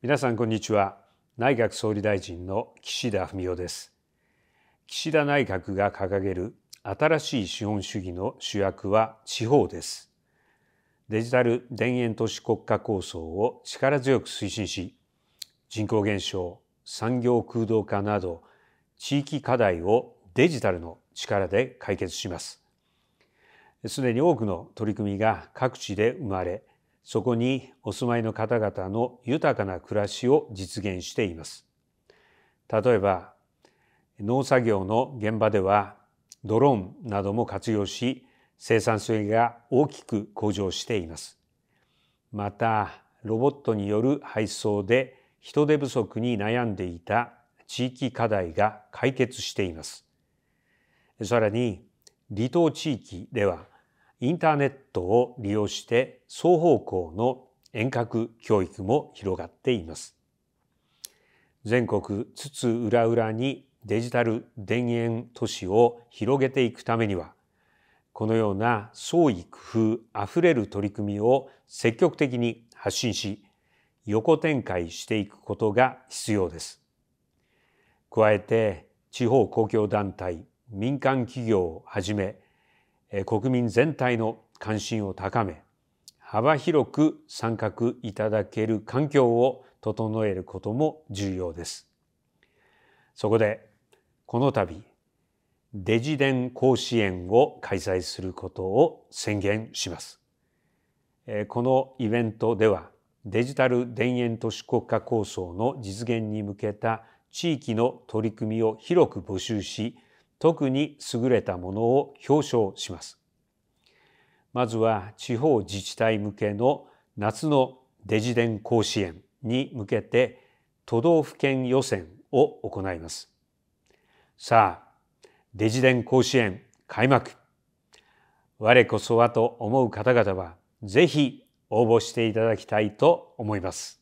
皆さんこんにちは内閣総理大臣の岸田文雄です岸田内閣が掲げる新しい資本主義の主役は地方ですデジタル田園都市国家構想を力強く推進し人口減少産業空洞化など地域課題をデジタルの力で解決しますすでに多くの取り組みが各地で生まれそこにお住まいの方々の豊かな暮らしを実現しています。例えば農作業の現場ではドローンなども活用し生産性が大きく向上しています。またロボットによる配送で人手不足に悩んでいた地域課題が解決しています。さらに離島地域ではインターネットを利用して双方向の遠隔教育も広がっています。全国津々浦々にデジタル田園都市を広げていくためにはこのような創意工夫あふれる取り組みを積極的に発信し横展開していくことが必要です。加えて地方公共団体民間企業をはじめ国民全体の関心を高め幅広く参画いただける環境を整えることも重要ですそこでこの度デジデン甲子園を開催することを宣言しますこのイベントではデジタル田園都市国家構想の実現に向けた地域の取り組みを広く募集し特に優れたものを表彰します。まずは地方自治体向けの夏のデジデン甲子園に向けて都道府県予選を行います。さあ、デジデン甲子園開幕。我こそはと思う方々は、ぜひ応募していただきたいと思います。